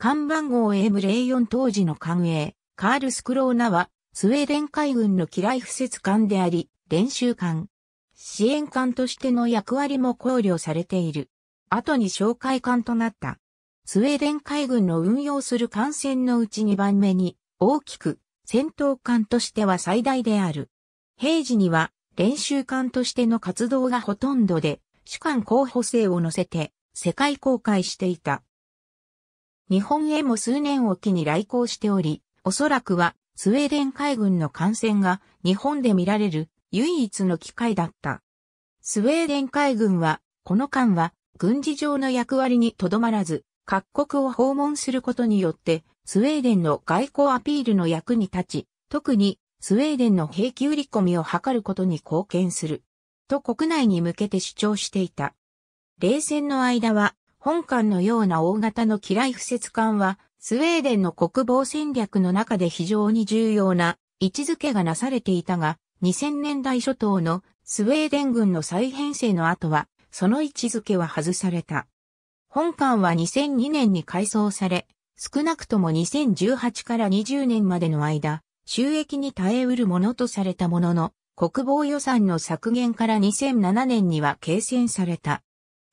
看板号 M04 当時の艦営、カールスクローナは、スウェーデン海軍の機雷不設艦であり、練習艦。支援艦としての役割も考慮されている。後に紹介艦となった。スウェーデン海軍の運用する艦船のうち2番目に、大きく、戦闘艦としては最大である。平時には、練習艦としての活動がほとんどで、主艦候補生を乗せて、世界公開していた。日本へも数年おきに来航しており、おそらくはスウェーデン海軍の艦船が日本で見られる唯一の機会だった。スウェーデン海軍は、この艦は軍事上の役割にとどまらず、各国を訪問することによって、スウェーデンの外交アピールの役に立ち、特にスウェーデンの兵器売り込みを図ることに貢献する。と国内に向けて主張していた。冷戦の間は本館のような大型の機雷敷設艦は、スウェーデンの国防戦略の中で非常に重要な位置づけがなされていたが、2000年代初頭のスウェーデン軍の再編成の後は、その位置づけは外された。本館は2002年に改装され、少なくとも2018から20年までの間、収益に耐えうるものとされたものの、国防予算の削減から2007年には形戦された。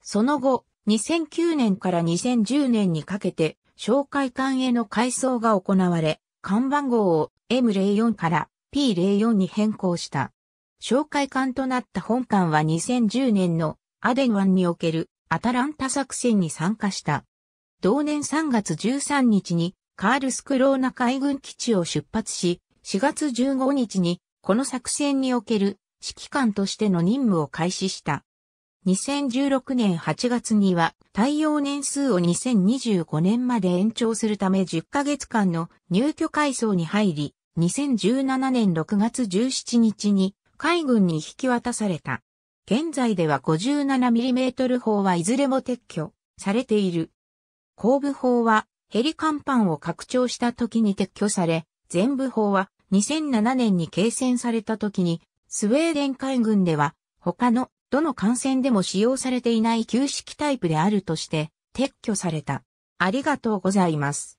その後、2009年から2010年にかけて、紹介館への改装が行われ、看板号を M04 から P04 に変更した。紹介館となった本館は2010年のアデン湾におけるアタランタ作戦に参加した。同年3月13日にカールスクローナ海軍基地を出発し、4月15日にこの作戦における指揮官としての任務を開始した。2016年8月には対応年数を2025年まで延長するため10ヶ月間の入居階層に入り、2017年6月17日に海軍に引き渡された。現在では 57mm 砲はいずれも撤去されている。後部砲はヘリ甲板を拡張した時に撤去され、前部砲は2007年に形成された時にスウェーデン海軍では他のどの艦船でも使用されていない旧式タイプであるとして撤去された。ありがとうございます。